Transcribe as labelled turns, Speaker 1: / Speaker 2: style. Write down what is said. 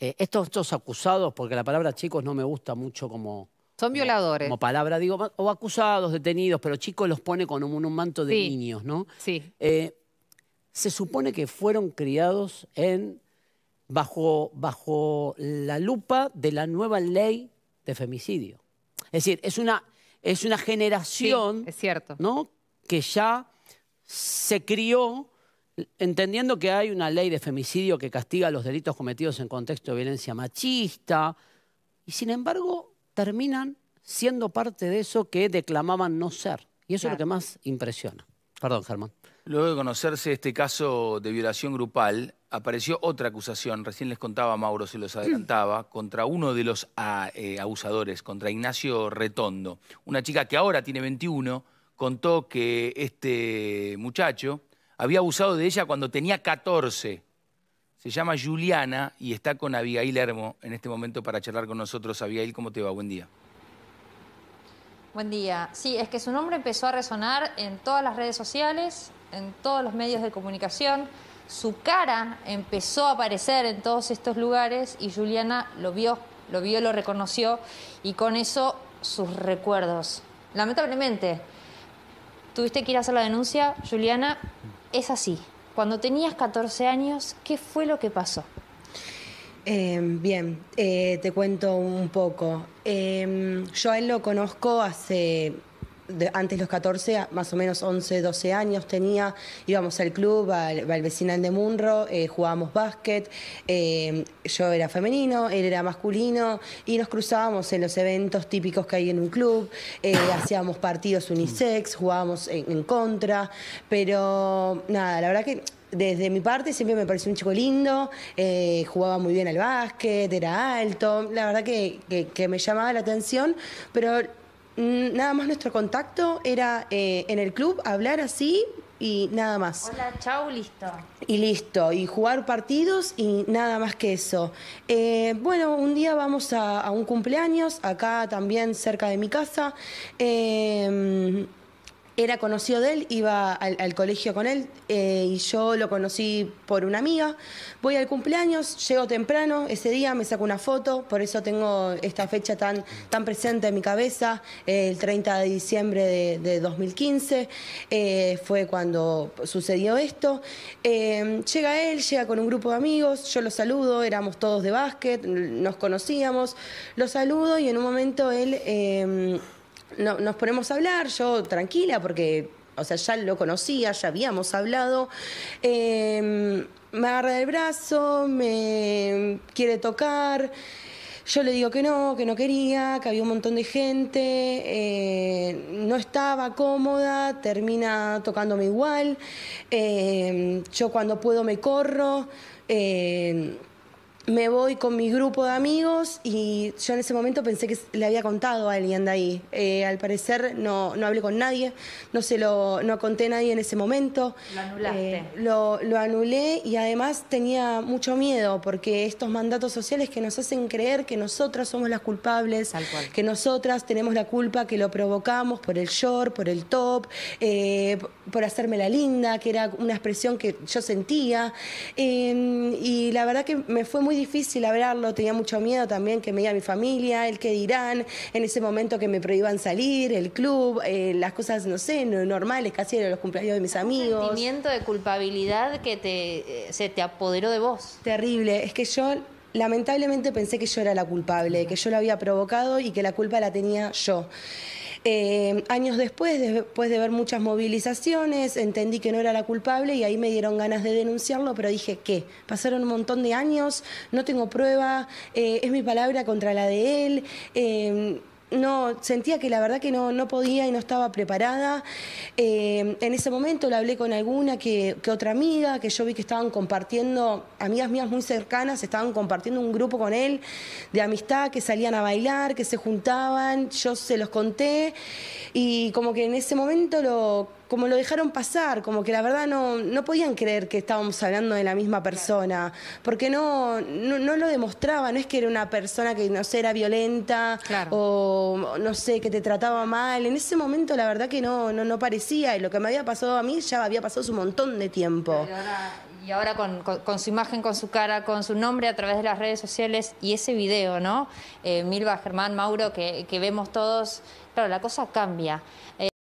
Speaker 1: Eh, estos, acusados, porque la palabra chicos no me gusta mucho como...
Speaker 2: Son violadores. Como,
Speaker 1: palabra, digo, o acusados, detenidos, pero chicos los pone con un, manto de niños, ¿no? Sí. Eh, se supone que fueron criados en, bajo, bajo la lupa de la nueva ley de femicidio. Es decir, es una, es una generación es cierto. ¿no? que ya se crió entendiendo que hay una ley de femicidio que castiga los delitos cometidos en contexto de violencia machista, y sin embargo terminan siendo parte de eso que declamaban no ser. Y eso es lo que más impresiona. Perdón, Germán. Luego de conocerse este caso de violación grupal, apareció otra acusación, recién les contaba Mauro, se los adelantaba, mm. contra uno de los ah, eh, abusadores, contra Ignacio Retondo, una chica que ahora tiene 21, contó que este muchacho había abusado de ella cuando tenía 14. Se llama Juliana y está con Abigail Hermo en este momento para charlar con nosotros. Abigail, ¿cómo te va? Buen día.
Speaker 2: Buen día. Sí, es que su nombre empezó a resonar en todas las redes sociales, en todos los medios de comunicación. Su cara empezó a aparecer en todos estos lugares y Juliana lo vio, lo vio, lo reconoció y con eso sus recuerdos. Lamentablemente, tuviste que ir a hacer la denuncia, Juliana, es así. Cuando tenías 14 años, ¿qué fue lo que pasó?
Speaker 3: Eh, bien, eh, te cuento un poco. Eh, yo a él lo conozco hace antes los 14, más o menos 11, 12 años tenía, íbamos al club, al, vecinal de Munro, eh, jugábamos básquet, eh, yo era femenino, él era masculino y nos cruzábamos en los eventos típicos que hay en un club, eh, hacíamos partidos unisex, jugábamos en, contra, pero nada, la verdad que desde mi parte siempre me pareció un chico lindo, jugaba muy bien al básquet, era alto, la verdad que, me llamaba la atención, pero Mm, nada más nuestro contacto era eh, en el club hablar así y nada más.
Speaker 2: Hola, chau, listo.
Speaker 3: Y listo, y jugar partidos y nada más que eso. Eh, bueno, un día vamos a, un cumpleaños, acá también cerca de mi casa. Eh, era conocido de él, iba al, colegio con él eh, y yo lo conocí por una amiga. Voy al cumpleaños, llego temprano, ese día me saco una foto, por eso tengo esta fecha tan, tan presente en mi cabeza, el 30 de diciembre de, 2015, eh, fue cuando sucedió esto. Eh, llega él, llega con un grupo de amigos, yo lo saludo, éramos todos de básquet, nos conocíamos, lo saludo y en un momento él nos ponemos a hablar, yo tranquila, porque, o sea, ya lo conocía, ya habíamos hablado. Em, me agarra del brazo, me quiere tocar. Yo le digo que no, que no quería, que había un montón de gente, eh, no estaba cómoda, termina tocándome igual. Em, yo cuando puedo me corro. Em, me voy con mi grupo de amigos y yo en ese momento pensé que le había contado a alguien de ahí. Eh, al parecer no, hablé con nadie, no se lo no conté a nadie en ese momento. Lo anulaste. Eh, lo, anulé y además tenía mucho miedo porque estos mandatos sociales que nos hacen creer que nosotras somos las culpables, que nosotras tenemos la culpa, que lo provocamos por el short, por el top, eh, por hacerme la linda, que era una expresión que yo sentía. Em, y la verdad que me fue muy difícil hablarlo, tenía mucho miedo también que me diga mi familia, el que dirán, en ese momento que me prohíban salir, el club, eh, las cosas, no sé, normales, casi eran los cumpleaños de mis amigos. Un sentimiento
Speaker 2: de culpabilidad que te, eh, se te apoderó de vos.
Speaker 3: Terrible, es que yo lamentablemente pensé que yo era la culpable, que yo lo había provocado y que la culpa la tenía yo. Eh, años después, después de ver muchas movilizaciones, entendí que no era la culpable y ahí me dieron ganas de denunciarlo, pero dije, ¿qué? Pasaron un montón de años, no tengo prueba, eh, es mi palabra contra la de él. Eh, no, sentía que la verdad que no, no podía y no estaba preparada. Eh, en ese momento le hablé con alguna que, que, otra amiga, que yo vi que estaban compartiendo, amigas mías muy cercanas, estaban compartiendo un grupo con él de amistad, que salían a bailar, que se juntaban, yo se los conté y como que en ese momento lo como lo dejaron pasar, como que la verdad no, no podían creer que estábamos hablando de la misma persona, porque no, no, lo demostraba, no es que era una persona que, no sé, era violenta o, no sé, que te trataba mal. En ese momento la verdad que no, no, no parecía y lo que me había pasado a mí ya había pasado un montón de tiempo.
Speaker 2: y ahora con, su imagen, con su cara, con su nombre a través de las redes sociales y ese video, ¿no? Eh, Milva, Germán, Mauro, que, que vemos todos, claro, la cosa cambia. Eh,